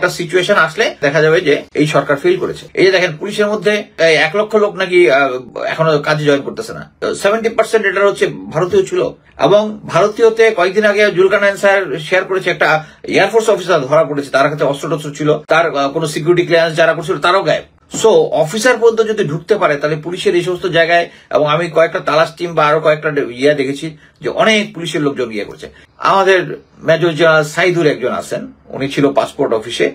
একটা সিচুয়েশন আসলে দেখা যাবে যে এই সরকার ফেল করেছে এই যে দেখেন পুলিশের মধ্যে এক লক্ষ লোক নাকি এখনো কাজে জয়েন করতেছে না সেভেন্টি পার্সেন্ট এটা হচ্ছে ভারতীয় ছিল এবং ভারতীয়তে কয়েকদিন আগে জুলকান স্যার শেয়ার করেছে একটা এয়ারফোর্স অফিসার ধরা পড়েছে তার কাছে অস্ত্র টস্ত্র ছিল তার কোনো সিকিউরিটি ক্লিয়ারেন্স যারা করছিল তারাও গায়ে সো অফিসার পর্যন্ত যদি ঢুকতে পারে তাহলে পুলিশের এই সমস্ত জায়গায় এবং আমি কয়েকটা তালাশ টিম বা আরো কয়েকটা ইয়ে দেখেছি যে অনেক পুলিশের লোকজন ইয়ে করছে আমাদের মেজর জেনারেল সাইদুর একজন আছেন উনি ছিল পাসপোর্ট অফিসে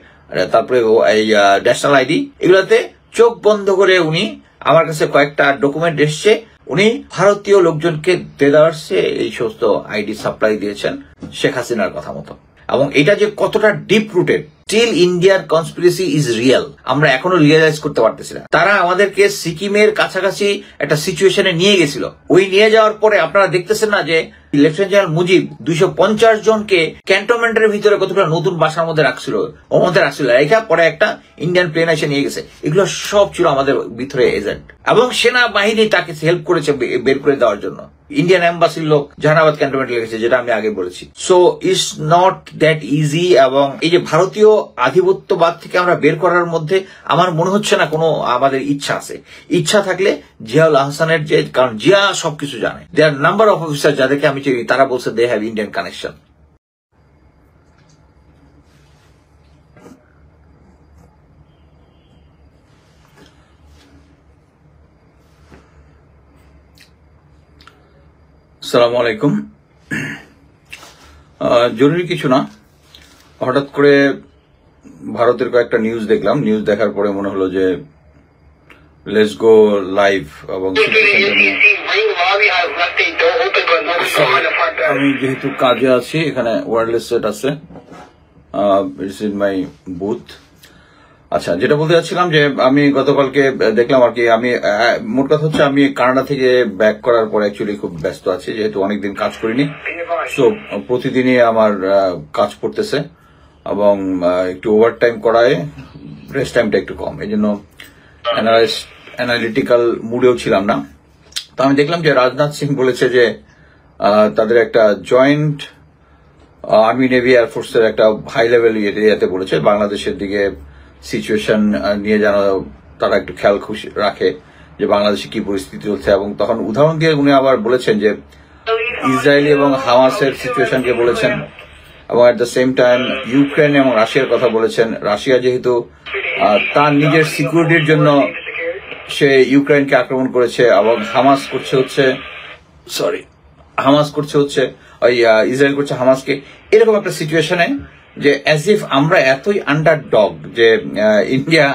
তারপরে এই ন্যাশনাল আইডি এগুলাতে চোখ বন্ধ করে উনি আমার কাছে কয়েকটা ডকুমেন্ট এসছে উনি ভারতীয় লোকজনকে দেদার্সে এই সমস্ত আইডি সাপ্লাই দিয়েছেন শেখ হাসিনার কথা মতো এবং এটা যে কতটা ডিপ রুটেড স্টিল ইন্ডিয়ার কনস্পিরেসি ইজ রিয়েল আমরা এখনো রিয়েলাইজ করতে পারতেছি না তারা আমাদেরকে সিকিমের কাছাকাছি একটা সিচুয়েশনে নিয়ে গেছিল ওই নিয়ে যাওয়ার পরে আপনারা দেখতেছেন না যে লেফটেন্যান্ট জেনারেল মুজিব দুইশো পঞ্চাশ জনকে ক্যান্টনমেন্টের ভিতরে কতগুলো নতুন বাসার মধ্যে রাখছিল ওর মধ্যে রাখছিল পরে একটা ইন্ডিয়ান প্লেন এসে নিয়ে গেছে এগুলো সব ছিল আমাদের ভিতরে এজেন্ট এবং সেনা বাহিনী তাকে হেল্প করেছে বের করে দেওয়ার জন্য ইন্ডিয়ান অ্যাম্বাসির লোক জাহানাবাদ ক্যান্টনমেন্টে লেগেছে যেটা আমি আগে বলেছি so it's not that easy এবং এই যে ভারতীয় আধিপত্যবাদ থেকে আমরা বের করার মধ্যে আমার মনে হচ্ছে না কোনো আমাদের ইচ্ছা আছে ইচ্ছা থাকলে জিয়াউল আহসানের যে কারণ জিয়া সবকিছু জানে দেয়ার নাম্বার অফ অফিসার যাদেরকে আমি চিনি তারা বলছে দে হ্যাভ ইন্ডিয়ান কানেকশন আসসালামু আলাইকুম জরুরি কিছু না হঠাৎ করে ভারতের কয়েকটা নিউজ দেখলাম নিউজ দেখার পরে মনে হলো যে লেটস গো লাইভ এবং আমি যেহেতু কাজে আছি এখানে ওয়ারলেস সেট আছে ইটস ইন মাই বুথ আচ্ছা যেটা বলতে চাচ্ছিলাম যে আমি গতকালকে দেখলাম আর কি আমি মোট কথা হচ্ছে আমি কানাডা থেকে ব্যাক করার পর অ্যাকচুয়ালি খুব ব্যস্ত আছি যেহেতু অনেকদিন কাজ করিনি সো প্রতিদিনই আমার কাজ পড়তেছে এবং একটু ওভার টাইম করায় রেস্ট টাইমটা একটু কম এই জন্য অ্যানালিটিক্যাল মুডেও ছিলাম না তো আমি দেখলাম যে রাজনাথ সিং বলেছে যে তাদের একটা জয়েন্ট আর্মি নেভি এয়ারফোর্সের একটা হাই লেভেল এরিয়াতে বলেছে বাংলাদেশের দিকে সিচুয়েশন নিয়ে যেন তারা একটু খেয়াল খুশি রাখে যে বাংলাদেশে কি পরিস্থিতি চলছে এবং তখন উদাহরণ দিয়ে উনি আবার বলেছেন যে ইসরায়েলি এবং হামাসের সিচুয়েশনকে বলেছেন এবং at the same time Ukraine এবং রাশিয়ার কথা বলেছেন রাশিয়া যেহেতু তার নিজের সিকিউরিটির জন্য সে ইউক্রেনকে আক্রমণ করেছে এবং হামাস করছে হচ্ছে সরি হামাস করছে হচ্ছে ওই ইসরায়েল করছে হামাসকে এরকম একটা সিচুয়েশনে যে অ্যাজ ইফ আমরা এতই আন্ডার ডগ যে ইন্ডিয়া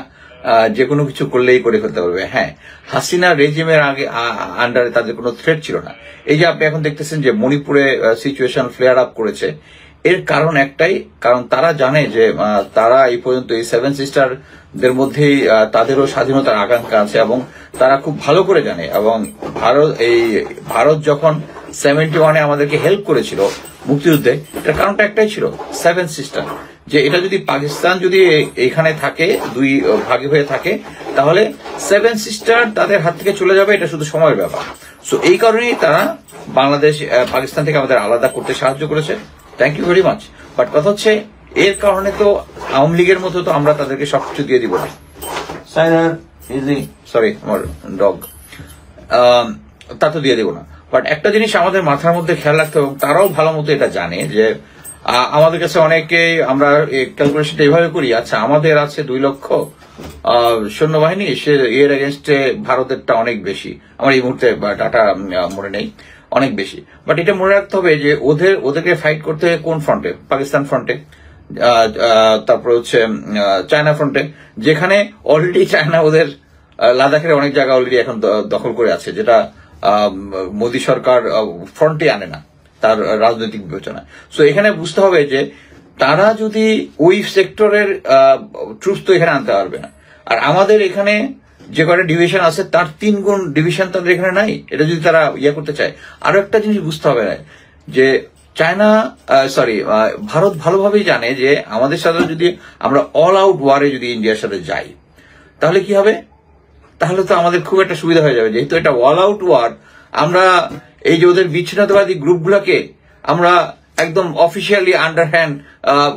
যে কোনো কিছু করলেই করে ফেলতে পারবে হ্যাঁ হাসিনা রেজিমের আগে আন্ডারে তাদের কোনো থ্রেট ছিল না এই যে আপনি এখন দেখতেছেন যে মণিপুরে সিচুয়েশন ফ্লেয়ার আপ করেছে এর কারণ একটাই কারণ তারা জানে যে তারা এই পর্যন্ত এই সেভেন সিস্টারদের মধ্যেই তাদেরও স্বাধীনতার আকাঙ্ক্ষা আছে এবং তারা খুব ভালো করে জানে এবং ভারত এই ভারত যখন সেভেন্টি ওয়ানে আমাদেরকে হেল্প করেছিল মুক্তিযুদ্ধে এটার কারণটা একটাই ছিল সেভেন সিস্টার যে এটা যদি পাকিস্তান যদি এখানে থাকে দুই ভাগে হয়ে থাকে তাহলে সেভেন সিস্টার তাদের হাত থেকে চলে যাবে এটা শুধু সময়ের ব্যাপার সো এই কারণেই তারা বাংলাদেশ পাকিস্তান থেকে আমাদের আলাদা করতে সাহায্য করেছে thank you very much but কথা হচ্ছে এর কারণে তো আওয়ামী লীগের মতো তো আমরা তাদেরকে সবকিছু দিয়ে দিব না ইজি সরি ডগ তা তো দিয়ে দেব না বাট একটা জিনিস আমাদের মাথার মধ্যে খেয়াল রাখতে হবে তারাও ভালো মতো এটা জানে যে আমাদের কাছে অনেকে আমরা ক্যালকুলেশনটা এভাবে করি আচ্ছা আমাদের আছে দুই লক্ষ সৈন্যবাহিনী সে এর এগেনস্টে ভারতেরটা অনেক বেশি আমার এই মুহূর্তে ডাটা মনে নেই অনেক বেশি বাট এটা মনে রাখতে হবে যে ওদের ওদেরকে ফাইট করতে হবে কোন ফ্রন্টে পাকিস্তান ফ্রন্টে তারপরে হচ্ছে চায়না ফ্রন্টে যেখানে অলরেডি চায়না ওদের লাদাখের অনেক জায়গা অলরেডি এখন দখল করে আছে যেটা মোদী সরকার ফ্রন্টে আনে না তার রাজনৈতিক বিবেচনা সো এখানে বুঝতে হবে যে তারা যদি ওই সেক্টরের ট্রুপস তো এখানে আনতে পারবে না আর আমাদের এখানে যে কটা ডিভিশন আছে তার তিন গুণ ডিভিশন তাদের এখানে নাই এটা যদি তারা ইয়ে করতে চায় আরো একটা জিনিস বুঝতে হবে যে চায়না সরি ভারত ভালোভাবেই জানে যে আমাদের সাথে যদি আমরা অল আউট ওয়ারে যদি ইন্ডিয়ার সাথে যাই তাহলে কি হবে তাহলে তো আমাদের খুব একটা সুবিধা হয়ে যাবে যেহেতু এটা অল আউট ওয়ার আমরা এই যে ওদের বিচ্ছিন্নতাবাদী গ্রুপগুলোকে আমরা একদম অফিসিয়ালি আন্ডারহ্যান্ড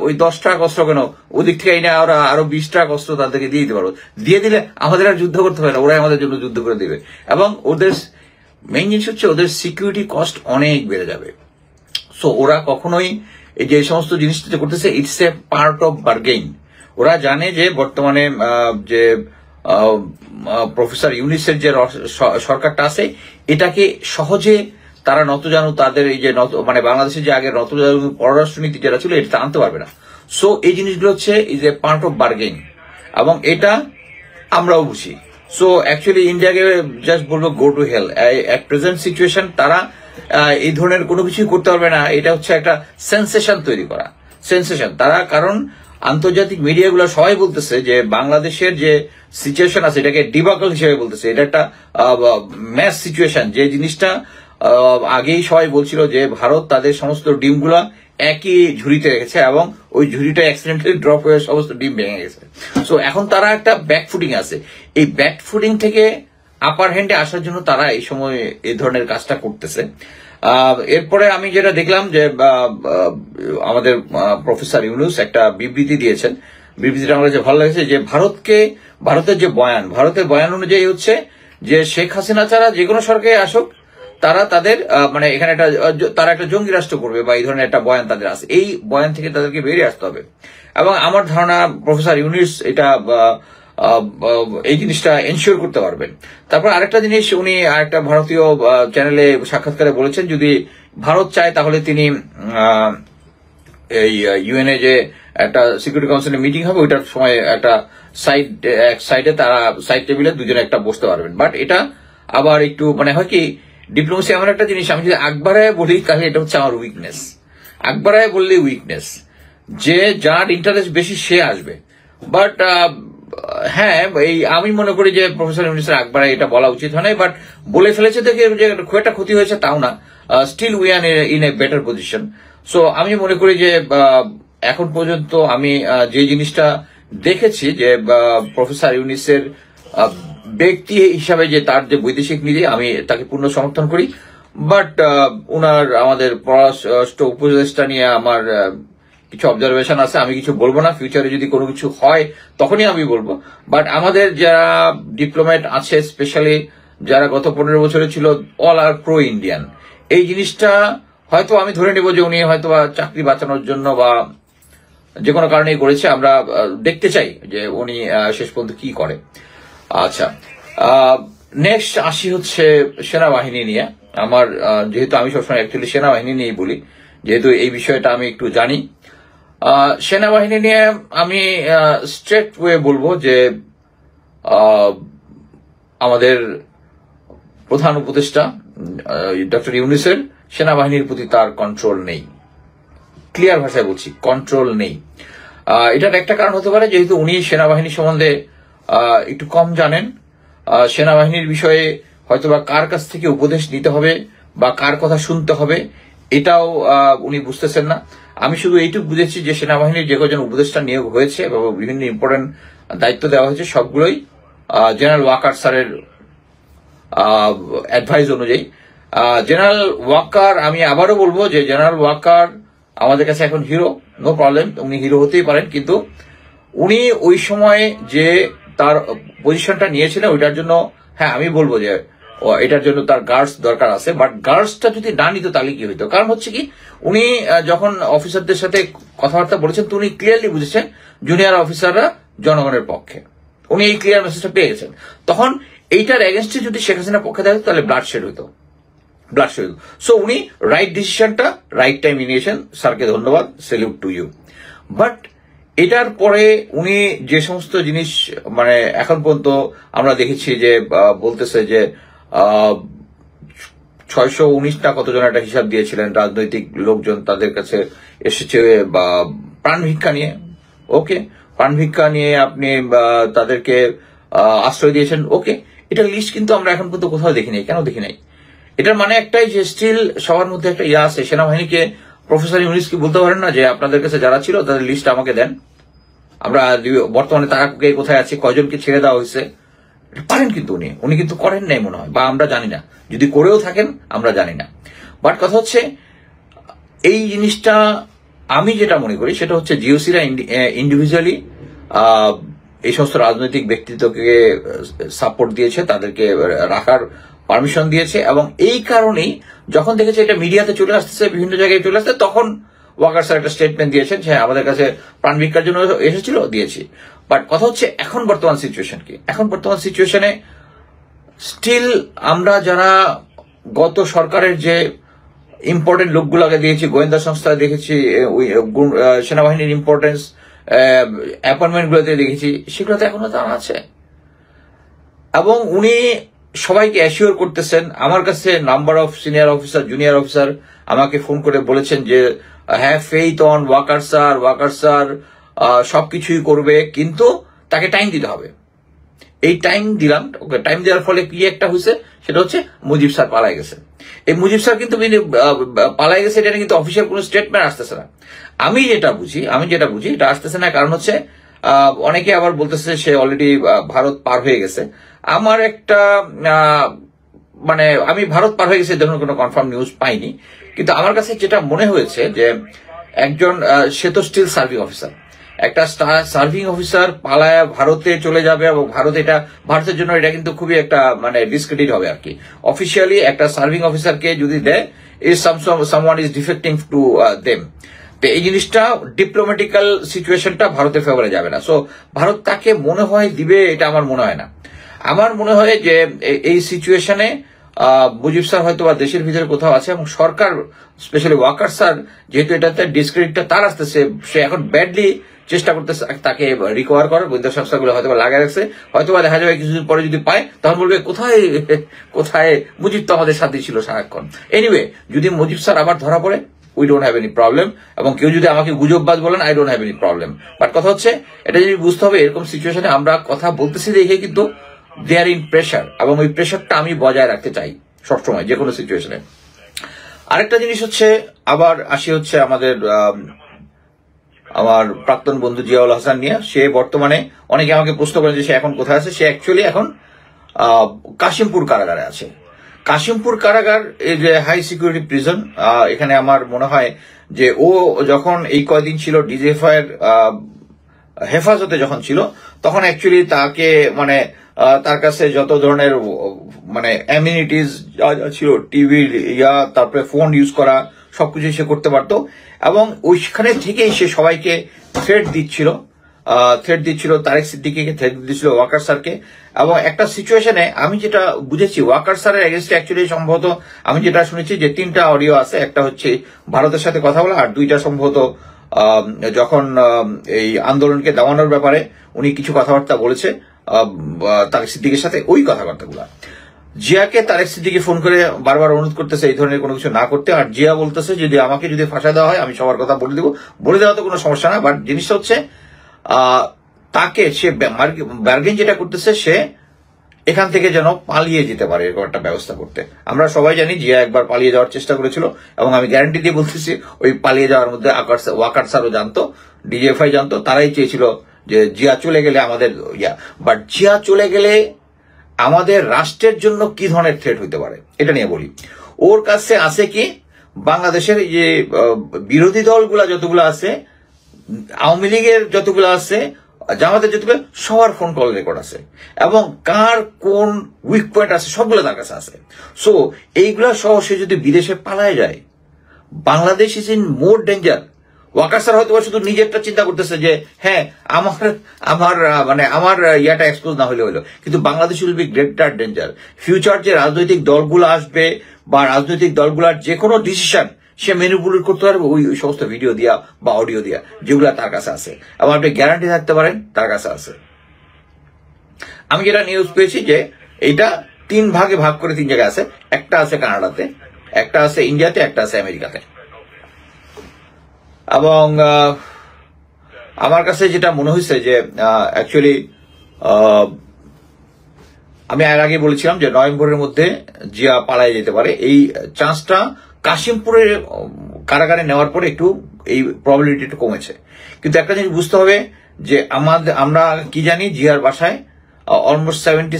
ওই দশ ট্রাক অস্ত্র কেন ওদিক থেকে এনে ওরা আরো বিশ ট্রাক অস্ত্র তাদেরকে দিয়ে দিতে পারো দিয়ে দিলে আমাদের আর যুদ্ধ করতে হবে না ওরাই আমাদের জন্য যুদ্ধ করে দেবে এবং ওদের মেইন জিনিস হচ্ছে ওদের সিকিউরিটি কস্ট অনেক বেড়ে যাবে সো ওরা কখনোই এই যে সমস্ত জিনিসটা করতেছে it's a part of bargain ওরা জানে যে বর্তমানে যে প্রফেসর ইউনিসের যে সরকারটা আছে এটাকে সহজে তারা নতজানু তাদের এই যে মানে বাংলাদেশের যে আগে নতজানু পররাষ্ট্রনীতি যেটা ছিল এটা আনতে পারবে না সো এই জিনিসগুলো হচ্ছে is a part of bargain এবং এটা আমরাও বুঝি সো অ্যাকচুয়ালি ইন্ডিয়াকে জাস্ট বলবো go to hell at present situation তারা এই ধরনের কোনো কিছুই করতে পারবে না এটা হচ্ছে একটা সেন্সেশন তৈরি করা সেন্সেশন তারা কারণ আন্তর্জাতিক মিডিয়াগুলো সবাই বলতেছে যে বাংলাদেশের যে সিচুয়েশন আছে এটাকে ডিবাকল হিসেবে বলতেছে এটা একটা ম্যাচ সিচুয়েশন যে জিনিসটা আগেই সবাই বলছিল যে ভারত তাদের সমস্ত ডিমগুলা একই ঝুড়িতে রেখেছে এবং ওই ঝুড়িটা অ্যাক্সিডেন্টালি ড্রপ হয়ে সমস্ত ডিম ভেঙে গেছে সো এখন তারা একটা ব্যাক ফুটিং আছে এই ব্যাক ফুটিং থেকে আপার হ্যান্ডে আসার জন্য তারা এই সময় এই ধরনের কাজটা করতেছে এরপরে আমি যেটা দেখলাম যে আমাদের প্রফেসর ইউনুস একটা বিবৃতি দিয়েছেন বিবৃতিটা আমার কাছে ভালো লাগছে যে ভারতকে ভারতের যে বয়ান ভারতের বয়ান অনুযায়ী হচ্ছে যে শেখ হাসিনা ছাড়া যে কোনো সরকারে আসুক তারা তাদের মানে এখানে একটা তারা একটা জঙ্গি রাষ্ট্র করবে বা এই ধরনের একটা বয়ান তাদের আছে এই বয়ান থেকে তাদেরকে বেরিয়ে আসতে হবে এবং আমার ধারণা প্রফেসর ইউনিস এটা এই জিনিসটা এনশিওর করতে পারবেন তারপর আরেকটা জিনিস উনি আরেকটা ভারতীয় চ্যানেলে সাক্ষাৎকারে বলেছেন যদি ভারত চায় তাহলে তিনি এই ইউএনএ যে একটা সিকিউরিটি কাউন্সিলের মিটিং হবে ওইটার সময় একটা সাইড এক সাইডে তারা সাইড টেবিলে দুজনে একটা বসতে পারবেন বাট এটা আবার একটু মানে হয় কি ডিপ্লোমেসি এমন একটা জিনিস আমি যদি আকবরায় বলি তাহলে এটা হচ্ছে আমার উইকনেস আকবরায় বললে উইকনেস যে যার ইন্টারেস্ট বেশি সে আসবে বাট হ্যাঁ এই আমি মনে করি যে প্রফেসর ইউনিসের আকবরায় এটা বলা উচিত হয় নাই বাট বলে ফেলেছে দেখে যে খুব একটা ক্ষতি হয়েছে তাও না still we are in a better position so আমি মনে করি যে এখন পর্যন্ত আমি যে জিনিসটা দেখেছি যে প্রফেসর ইউনিসের ব্যক্তি হিসাবে যে তার যে বৈদেশিক নীতি আমি তাকে পূর্ণ সমর্থন করি বাট ওনার আমাদের পররাষ্ট্র উপদেষ্টা নিয়ে আমার কিছু অবজারভেশন আছে আমি কিছু বলবো না ফিউচারে যদি কোনো কিছু হয় তখনই আমি বলবো বাট আমাদের যারা ডিপ্লোম্যাট আছে স্পেশালি যারা গত পনেরো বছরে ছিল অল আর প্রো ইন্ডিয়ান এই জিনিসটা হয়তো আমি ধরে নেব যে উনি হয়তো চাকরি বাঁচানোর জন্য বা যে কোনো কারণেই করেছে আমরা দেখতে চাই যে উনি শেষ পর্যন্ত কি করে আচ্ছা নেক্সট আসি হচ্ছে সেনাবাহিনী নিয়ে আমার যেহেতু আমি সবসময় অ্যাকচুয়ালি সেনাবাহিনী নিয়েই বলি যেহেতু এই বিষয়টা আমি একটু জানি সেনাবাহিনী নিয়ে আমি স্ট্রেট ওয়ে বলবো যে আমাদের প্রধান উপদেষ্টা ডক্টর ইউনিসের সেনাবাহিনীর প্রতি তার কন্ট্রোল নেই ক্লিয়ার ভাষায় বলছি কন্ট্রোল নেই এটার একটা কারণ হতে পারে যেহেতু উনি সেনাবাহিনী সম্বন্ধে একটু কম জানেন সেনাবাহিনীর বিষয়ে হয়তোবা কার কাছ থেকে উপদেশ নিতে হবে বা কার কথা শুনতে হবে এটাও উনি বুঝতেছেন না আমি শুধু এইটুকু বুঝেছি যে সেনাবাহিনীর যে কজন উপদেশটা নিয়োগ হয়েছে বা বিভিন্ন ইম্পর্টেন্ট দায়িত্ব দেওয়া হয়েছে সবগুলোই জেনারেল ওয়াকার স্যারের অ্যাডভাইস অনুযায়ী জেনারেল ওয়াকার আমি আবারও বলবো যে জেনারেল ওয়াকার আমাদের কাছে এখন হিরো নো প্রবলেম উনি হিরো হতেই পারেন কিন্তু উনি ওই সময়ে যে তার পজিশনটা নিয়েছিলেন ওইটার জন্য হ্যাঁ আমি বলবো যে এটার জন্য তার গার্ডস দরকার আছে বাট গার্ডসটা যদি না নিত তাহলে কি হইতো কারণ হচ্ছে কি উনি যখন অফিসারদের সাথে কথাবার্তা বলেছেন তো উনি ক্লিয়ারলি বুঝেছেন জুনিয়র অফিসাররা জনগণের পক্ষে উনি এই ক্লিয়ার মেসেজটা পেয়ে গেছেন তখন এইটার এগেনস্টে যদি শেখ হাসিনার পক্ষে থাকে তাহলে ব্লাড শেড হইতো শেড হইতো সো উনি রাইট ডিসিশনটা রাইট টাইমে নিয়েছেন স্যারকে ধন্যবাদ সেলিউট টু ইউ বাট এটার পরে উনি যে সমস্ত জিনিস মানে এখন পর্যন্ত আমরা দেখেছি যে বলতেছে যে ছয়শো উনিশটা কতজন একটা হিসাব দিয়েছিলেন রাজনৈতিক লোকজন তাদের কাছে এসেছে বা প্রাণভিক্ষা নিয়ে ওকে প্রাণভিক্ষা নিয়ে আপনি তাদেরকে আশ্রয় দিয়েছেন ওকে এটা লিস্ট কিন্তু আমরা এখন পর্যন্ত কোথাও দেখি নাই কেন দেখি নাই এটার মানে একটাই যে স্টিল সবার মধ্যে একটা ইয়ে আছে সেনাবাহিনীকে প্রফেসর ইউনিসকে বলতে পারেন না যে আপনাদের কাছে যারা ছিল তাদের লিস্ট আমাকে দেন আমরা বর্তমানে তারা কোথায় আছে কয়জনকে ছেড়ে দেওয়া হয়েছে পারেন কিন্তু উনি উনি কিন্তু করেন নাই মনে হয় বা আমরা জানি না যদি করেও থাকেন আমরা জানি না বাট কথা হচ্ছে এই জিনিসটা আমি যেটা মনে করি সেটা হচ্ছে জিওসিরা ইন্ডিভিজুয়ালি এই সমস্ত রাজনৈতিক ব্যক্তিত্বকে সাপোর্ট দিয়েছে তাদেরকে রাখার পারমিশন দিয়েছে এবং এই কারণেই যখন দেখেছে এটা মিডিয়াতে চলে আসতেছে বিভিন্ন জায়গায় চলে আসছে তখন ওয়াকার স্যার একটা স্টেটমেন্ট দিয়েছেন যে হ্যাঁ, আমাদের কাছে প্রাণ ভিক্ষার জন্য এসেছিল দিয়েছি বাট কথা হচ্ছে এখন বর্তমান সিচুয়েশন কি এখন বর্তমান সিচুয়েশনে স্টিল আমরা যারা গত সরকারের যে ইম্পর্টেন্ট লোকগুলোকে দিয়েছি গোয়েন্দা সংস্থা দেখেছি সেনাবাহিনীর ইম্পর্টেন্স অ্যাপয়েন্টমেন্টগুলোতে দেখেছি সেগুলোতে এখনো তারা আছে এবং উনি সবাইকে অ্যাসিওর করতেছেন আমার কাছে number of senior officer junior officer আমাকে ফোন করে বলেছেন যে হ্যাঁ faith on Waker sir Waker sir সবকিছুই করবে কিন্তু তাকে টাইম দিতে হবে এই টাইম দিলাম ওকে টাইম দেওয়ার ফলে কি একটা হয়েছে সেটা হচ্ছে মুজিব স্যার পালাই গেছে এই মুজিব স্যার কিন্তু পালাই গেছে এটা কিন্তু অফিসিয়াল কোনো স্টেটমেন্ট আসতেছে না আমি যেটা বুঝি আমি যেটা বুঝি এটা আসতেছে না কারণ হচ্ছে অনেকে আবার বলতেছে সে অলরেডি ভারত পার হয়ে গেছে আমার একটা মানে আমি ভারত পার হয়ে গেছে ধরুন কোনো কনফার্ম নিউজ পাইনি কিন্তু আমার কাছে যেটা মনে হয়েছে যে একজন শ্বেত স্টিল সার্ভিং অফিসার একটা সার্ভিং অফিসার পালায় ভারতে চলে যাবে এবং ভারত এটা ভারতের জন্য এটা কিন্তু খুবই একটা মানে ডিসক্রেডিট হবে আর কি অফিসিয়ালি একটা সার্ভিং অফিসারকে যদি দেয় is someone is defecting to them তো এই জিনিসটা ডিপ্লোম্যাটিক্যাল সিচুয়েশনটা ভারতে ফেভারে যাবে না সো ভারত তাকে মনে হয় দিবে এটা আমার মনে হয় না আমার মনে হয় যে এই সিচুয়েশনে মুজিব স্যার হয়তো বা দেশের ভিতরে কোথাও আছে এবং সরকার স্পেশালি ওয়ার্কার স্যার যেহেতু এটাতে ডিসক্রেডিটটা তার আসতেছে সে এখন ব্যাডলি চেষ্টা করতেছে তাকে রিকভার করার গোয়েন্দা সংস্থাগুলো হয়তো বা লাগাই রাখছে হয়তো বা দেখা যাবে কিছুদিন পরে যদি পায় তখন বলবে কোথায় কোথায় মুজিব তো আমাদের সাথে ছিল সারাক্ষণ এনিওয়ে যদি মুজিব স্যার আবার ধরা পড়ে we don't have any problem এবং কেউ যদি আমাকে গুজববাদ বলেন I don't have any problem but কথা হচ্ছে এটা যদি বুঝতে হবে এরকম সিচুয়েশনে আমরা কথা বলতেছি দেখে কিন্তু দে আর ইন প্রেশার এবং ওই প্রেশারটা আমি বজায় রাখতে চাই সবসময় যে কোনো সিচুয়েশনে আরেকটা জিনিস হচ্ছে আবার আসি হচ্ছে আমাদের আমার প্রাক্তন বন্ধু জিয়াউল হাসান নিয়ে সে বর্তমানে অনেকে আমাকে প্রশ্ন করেন যে সে এখন কোথায় আছে সে অ্যাকচুয়ালি এখন কাশিমপুর কারাগারে আছে কাশিমপুর কারাগার এই যে হাই সিকিউরিটি প্রিজন এখানে আমার মনে হয় যে ও যখন এই কয়দিন ছিল ডিজিএফআই হেফাজতে যখন ছিল তখন অ্যাকচুয়ালি তাকে মানে তার কাছে যত ধরনের মানে যা ছিল টিভি ইয়া তারপরে ফোন ইউজ করা সবকিছু সে করতে পারত এবং ওইখানে থেকেই সে সবাইকে থ্রেট দিচ্ছিল থ্রেট দিচ্ছিল তারেক সিদ্দিকিকে থ্রেট দিচ্ছিল ওয়াকার স্যারকে এবং একটা সিচুয়েশনে আমি যেটা বুঝেছি ওয়াকার স্যারের এগেন্স্টে অ্যাকচুয়ালি সম্ভবত আমি যেটা শুনেছি যে তিনটা অডিও আছে একটা হচ্ছে ভারতের সাথে কথা বলা আর দুইটা সম্ভবত যখন এই আন্দোলনকে দামানোর ব্যাপারে উনি কিছু কথাবার্তা বলেছে তারেক সিদ্দিকের সাথে ওই কথাবার্তাগুলা জিয়াকে তারেক সিদ্দিকে ফোন করে বারবার অনুরোধ করতেছে এই ধরনের কোনো কিছু না করতে আর জিয়া বলতেছে যদি আমাকে যদি ফাঁসা দেওয়া হয় আমি সবার কথা বলে দেবো বলে দেওয়া তো কোনো সমস্যা না বাট জিনিসটা হচ্ছে তাকে সে বার্গেন যেটা করতেছে সে এখান থেকে যেন পালিয়ে যেতে পারে এরকম একটা ব্যবস্থা করতে আমরা সবাই জানি জিয়া একবার পালিয়ে যাওয়ার চেষ্টা করেছিল এবং আমি গ্যারান্টি দিয়ে বলতেছি ওই পালিয়ে যাওয়ার মধ্যে ওয়াকার স্যারও জানতো ডিজিএফআই জানতো তারাই চেয়েছিল যে জিয়া চলে গেলে আমাদের ইয়া বাট জিয়া চলে গেলে আমাদের রাষ্ট্রের জন্য কি ধরনের থ্রেট হইতে পারে এটা নিয়ে বলি ওর কাছে আছে কি বাংলাদেশের যে বিরোধী দলগুলা যতগুলো আছে আওয়ামী লীগের যতগুলো আছে জামাতের যতগুলো সবার ফোন কল রেকর্ড আছে এবং কার কোন উইক পয়েন্ট আছে সবগুলো তার কাছে আছে সো এইগুলা সহ সে যদি বিদেশে পালায় যায় Bangladesh is in more danger Waker হয়তো শুধু নিজেরটা চিন্তা করতেছে যে হ্যাঁ আমার আমার মানে আমার ইয়াটা এক্সপোজ না হলে হলো কিন্তু Bangladesh will be greater danger future যে রাজনৈতিক দলগুলো আসবে বা রাজনৈতিক দলগুলোর যে কোনো ডিসিশন সে মেনুগুলো করতে পারবে ওই ওই সমস্ত ভিডিও দিয়া বা অডিও দিয়া যেগুলো তার কাছে আছে এবং আপনি গ্যারান্টি থাকতে পারেন তার কাছে আছে আমি যেটা নিউজ পেয়েছি যে এটা তিন ভাগে ভাগ করে তিন জায়গায় আছে একটা আছে কানাডাতে একটা আছে ইন্ডিয়াতে একটা আছে আমেরিকাতে এবং আমার কাছে যেটা মনে হয়েছে যে অ্যাকচুয়ালি আমি এর আগে বলেছিলাম যে নভেম্বরের মধ্যে জিয়া পালাই যেতে পারে এই চান্সটা কাশিমপুরের কারাগারে নেওয়ার পরে একটু এই একটু কমেছে কিন্তু একটা জিনিস বুঝতে হবে যে আমাদের আমরা কি জানি জিয়ার বাসায় almost seventy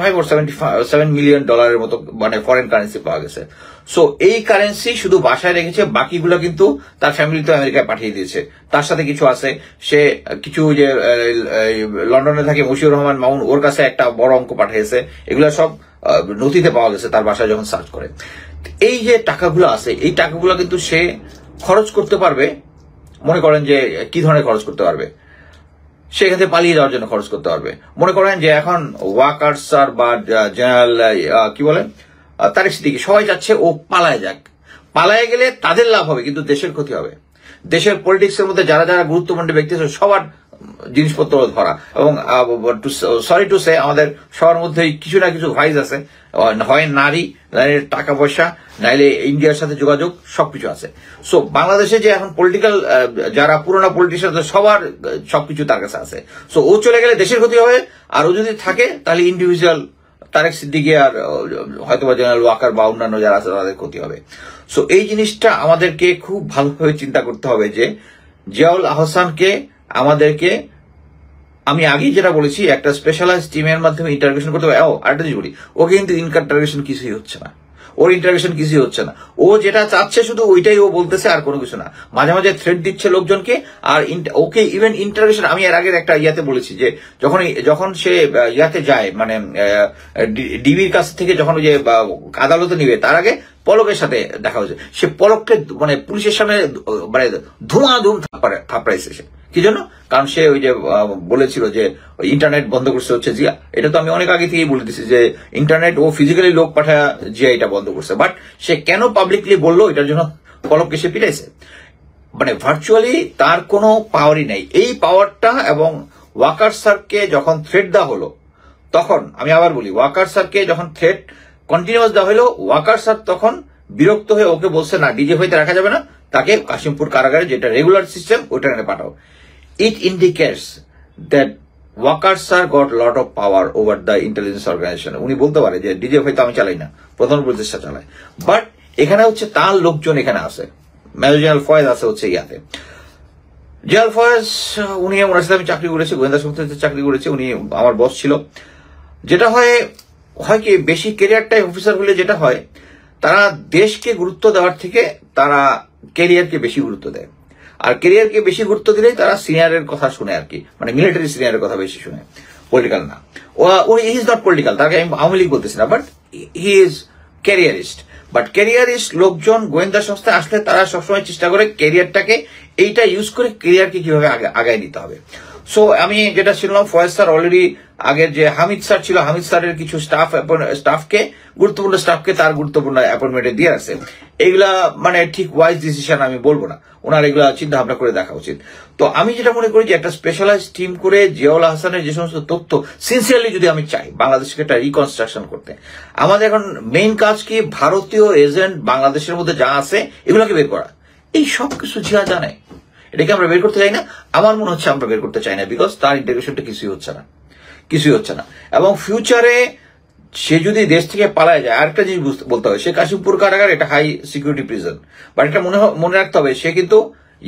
five or seventy seven million ডলারের মতো মানে ফরেন কারেন্সি পাওয়া গেছে সো এই কারেন্সি শুধু বাসায় রেখেছে বাকিগুলো কিন্তু তার ফ্যামিলি তো আমেরিকায় পাঠিয়ে দিয়েছে তার সাথে কিছু আছে সে কিছু যে লন্ডনে থাকে মুশিউর রহমান মাউন ওর কাছে একটা বড় অঙ্ক পাঠিয়েছে এগুলো সব নথিতে পাওয়া গেছে তার বাসায় যখন সার্চ করে এই যে টাকাগুলো আছে এই টাকাগুলো কিন্তু সে খরচ করতে পারবে মনে করেন যে কি ধরনের খরচ করতে পারবে সেক্ষেত্রে পালিয়ে যাওয়ার জন্য খরচ করতে পারবে মনে করেন যে এখন ওয়াকারসার বা জেনারেল কি বলে তারিক সিদ্দিকি সবাই চাচ্ছে ও পালায় যাক পালায় গেলে তাদের লাভ হবে কিন্তু দেশের ক্ষতি হবে দেশের পলিটিক্সের মধ্যে যারা যারা গুরুত্বপূর্ণ ব্যক্তি আছে সবার জিনিসপত্র ধরা এবং সরি টু সে আমাদের সবার মধ্যেই কিছু না কিছু ভাইস আছে হয় নারী নারীর টাকা পয়সা নাইলে ইন্ডিয়ার সাথে যোগাযোগ সবকিছু আছে সো বাংলাদেশে যে এখন পলিটিক্যাল যারা পুরোনো পলিটিশিয়ান সবার সবকিছু তার কাছে আছে সো ও চলে গেলে দেশের ক্ষতি হবে আর ও যদি থাকে তাহলে ইন্ডিভিজুয়াল তারেক সিদ্দিকি আর হয়তোবা জেনারেল ওয়াকার বা অন্যান্য যারা আছে তাদের ক্ষতি হবে সো এই জিনিসটা আমাদেরকে খুব ভালোভাবে চিন্তা করতে হবে যে জিয়াউল আহসানকে আমাদেরকে আমি আগেই যেটা বলেছি একটা স্পেশালাইজ টিমের মাধ্যমে ইন্টারগ্রেশন করতে হবে ও আরেকটা জিনিস বলি ও কিন্তু ইন্টারগেশন কিছুই হচ্ছে না ওর ইন্টারগ্রেশন কিছুই হচ্ছে না ও যেটা চাচ্ছে শুধু ওইটাই ও বলতেছে আর কোনো কিছু না মাঝে মাঝে থ্রেড দিচ্ছে লোকজনকে আর ওকে ইভেন ইন্টারগ্রেশন আমি এর আগের একটা ইয়াতে বলেছি যে যখন যখন সে ইয়াতে যায় মানে ডিবির কাছ থেকে যখন ওই যে আদালতে নিবে তার আগে পলকের সাথে দেখা হয়েছে সে পলককে মানে পুলিশের সামনে মানে ধুম থাপড়াইছে সে কি জন্য কারণ সে ওই যে বলেছিল যে ইন্টারনেট বন্ধ করছে হচ্ছে জিয়া এটা তো আমি অনেক আগে থেকেই বলে দিচ্ছি যে ইন্টারনেট ও ফিজিক্যালি লোক পাঠায় জিয়া এটা বন্ধ করছে বাট সে কেন পাবলিকলি বললো এটার জন্য কলমকে সে পিটাইছে মানে ভার্চুয়ালি তার কোনো পাওয়ারই নেই এই পাওয়ারটা এবং ওয়াকার স্যারকে যখন থ্রেট দেওয়া হলো তখন আমি আবার বলি ওয়াকার স্যারকে যখন থ্রেট কন্টিনিউয়াস দেওয়া হলো ওয়াকার স্যার তখন বিরক্ত হয়ে ওকে বলছে না ডিজে হইতে রাখা যাবে না তাকে কাশিমপুর কারাগারে যেটা রেগুলার সিস্টেম ওইটা পাঠাও it indicates that Waker sir got lot of power over the intelligence organisation উনি বলতে পারে যে ডিজে হয়তো আমি চালাই না প্রধান প্রতিষ্ঠা চালায় বাট এখানে হচ্ছে তার লোকজন এখানে আছে মেজর জেনারেল ফয়েজ আছে হচ্ছে ইয়াতে জেনারেল ফয়েজ উনি ওনার সাথে আমি চাকরি করেছি গোয়েন্দা সংস্থাতে চাকরি করেছি উনি আমার বস ছিল যেটা হয় হয় কি বেশি কেরিয়ারটাই অফিসার হলে যেটা হয় তারা দেশকে গুরুত্ব দেওয়ার থেকে তারা কেরিয়ারকে বেশি গুরুত্ব দেয় আর কেরিয়ারকে বেশি গুরুত্ব দিলেই তারা সিনিয়রের কথা শুনে আর কি মানে মিলিটারি সিনিয়রের কথা বেশি শুনে পলিটিক্যাল না ও ইজ নট পলিটিক্যাল তাকে আমি আওয়ামী লীগ বলতেছি না but he is careerist but careerist লোকজন গোয়েন্দা সংস্থায় আসলে তারা সবসময় চেষ্টা করে ক্যারিয়ারটাকে এইটা ইউজ করে ক্যারিয়ারকে কিভাবে আগায় নিতে হবে সো আমি যেটা শুনলাম ফয়েজ স্যার অলরেডি আগের যে হামিদ স্যার ছিল হামিদ স্যারের কিছু স্টাফ স্টাফকে গুরুত্বপূর্ণ স্টাফকে তার গুরুত্বপূর্ণ অ্যাপয়েন্টমেন্টে দিয়ে আসে এইগুলা মানে ঠিক ওয়াইজ ডিসিশন আমি বলবো না ওনার এগুলা চিন্তা ভাবনা করে দেখা উচিত তো আমি যেটা মনে করি যে একটা স্পেশালাইজ টিম করে জিয়াউল হাসানের যে সমস্ত তথ্য সিনসিয়ারলি যদি আমি চাই বাংলাদেশকে একটা রিকনস্ট্রাকশন করতে আমাদের এখন মেইন কাজ কি ভারতীয় এজেন্ট বাংলাদেশের মধ্যে যা আছে এগুলাকে বের করা এই সব কিছু জিয়া জানে এটাকে আমরা বের করতে চাই না আমার মনে হচ্ছে আমরা বের করতে চাই না বিকজ তার ইন্টিগ্রেশনটা কিছুই হচ্ছে না কিছুই হচ্ছে না এবং ফিউচারে সে যদি দেশ থেকে পালায় যায় আরেকটা জিনিস বলতে হবে সে কাশিমপুর কারাগার এটা হাই সিকিউরিটি প্রিজন বাট এটা মনে মনে রাখতে হবে সে কিন্তু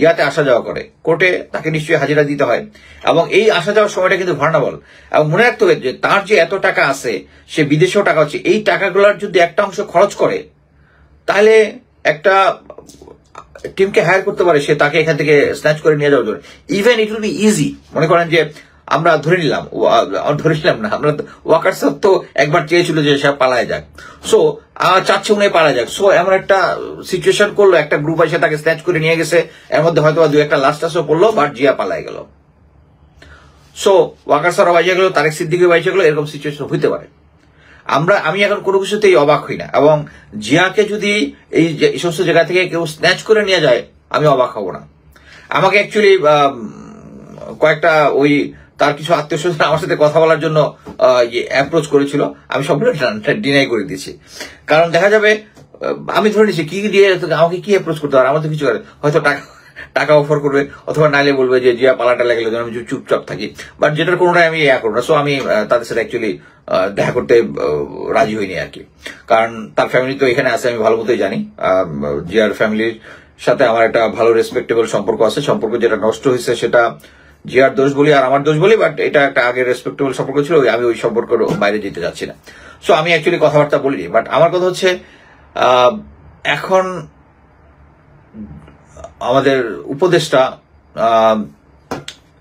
ইয়াতে আসা যাওয়া করে কোর্টে তাকে নিশ্চয়ই হাজিরা দিতে হয় এবং এই আসা যাওয়ার সময়টা কিন্তু ভার্নাবল এবং মনে রাখতে হবে যে তার যে এত টাকা আছে সে বিদেশেও টাকা হচ্ছে এই টাকাগুলোর যদি একটা অংশ খরচ করে তাহলে একটা টিমকে হায়ার করতে পারে সে তাকে এখান থেকে স্ন্যাচ করে নিয়ে যাওয়ার জন্য even it will be easy মনে করেন যে আমরা ধরে নিলাম ধরে নিলাম না আমরা ওয়াকার সাহেব তো একবার চেয়েছিল যে সে পালায় যাক সো চাচ্ছে উনি পালা যাক সো এমন একটা সিচুয়েশন করলো একটা গ্রুপ এসে তাকে স্ন্যাচ করে নিয়ে গেছে এর মধ্যে হয়তো দু একটা লাস্ট আসও পড়লো বাট জিয়া পালায় গেল সো ওয়াকার সারা বাজিয়ে গেল তারেক সিদ্দিকি বাজিয়ে গেল এরকম সিচুয়েশন হইতে পারে আমরা আমি এখন কোনো কিছুতেই অবাক হই না এবং জিয়াকে যদি এই সমস্ত জায়গা থেকে কেউ স্ন্যাচ করে নিয়ে যায় আমি অবাক হব না আমাকে অ্যাকচুয়ালি কয়েকটা ওই তার কিছু আত্মীয় স্বজন আমার সাথে কথা বলার জন্য অ্যাপ্রোচ ইয়ে, করেছিল আমি সবগুলো ডিনাই করে দিয়েছি কারণ দেখা যাবে আমি ধরে নিচ্ছি কি দিয়ে আমাকে কি অ্যাপ্রোচ করতে পারে আমার তো কিছু হয়তো টাকা টাকা অফার করবে অথবা নাইলে বলবে যে জিয়া পালাটা লাগলে আমি চুপচাপ থাকি বাট যেটার কোনোটাই আমি ইয়া করবো না সো আমি তাদের সাথে অ্যাকচুয়ালি দেখা করতে রাজি হইনি আর কি কারণ তার ফ্যামিলি তো এখানে আছে আমি ভালো মতোই জানি জিয়ার ফ্যামিলির সাথে আমার একটা ভালো রেসপেক্টেবল সম্পর্ক আছে সম্পর্ক যেটা নষ্ট হয়েছে সেটা জিয়ার দোষ বলি আর আমার দোষ বলি বাট এটা একটা আগে রেসপেক্টেবল সম্পর্ক ছিল আমি ওই সম্পর্কের বাইরে যেতে যাচ্ছি না সো আমি অ্যাকচুয়ালি কথাবার্তা বলিনি বাট আমার কথা হচ্ছে এখন আমাদের উপদেষ্টা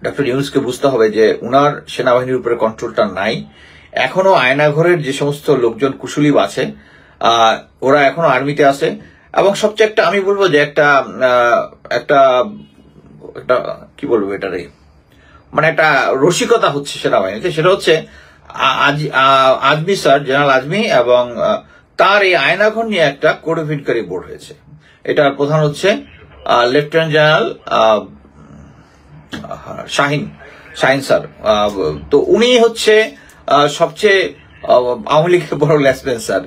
ডক্টর ইউনুসকে বুঝতে হবে যে উনার সেনাবাহিনীর উপরে কন্ট্রোলটা নাই এখনো আয়নাঘরের যে সমস্ত লোকজন কুশলী আছে ওরা এখনো আর্মিতে আছে এবং সবচেয়ে একটা আমি বলবো যে একটা একটা একটা কি বলবো এটারে মানে একটা রসিকতা হচ্ছে সেনাবাহিনীতে সেটা হচ্ছে আজমি স্যার জেনারেল আজমি এবং তার এই আয়নাঘর নিয়ে একটা কোডভিনকারী বোর্ড হয়েছে এটা প্রধান হচ্ছে lieutenant general Shahin Shahin sir তো উনি হচ্ছে সবচেয়ে আওয়ামী লীগের বড় লেসপেন স্যার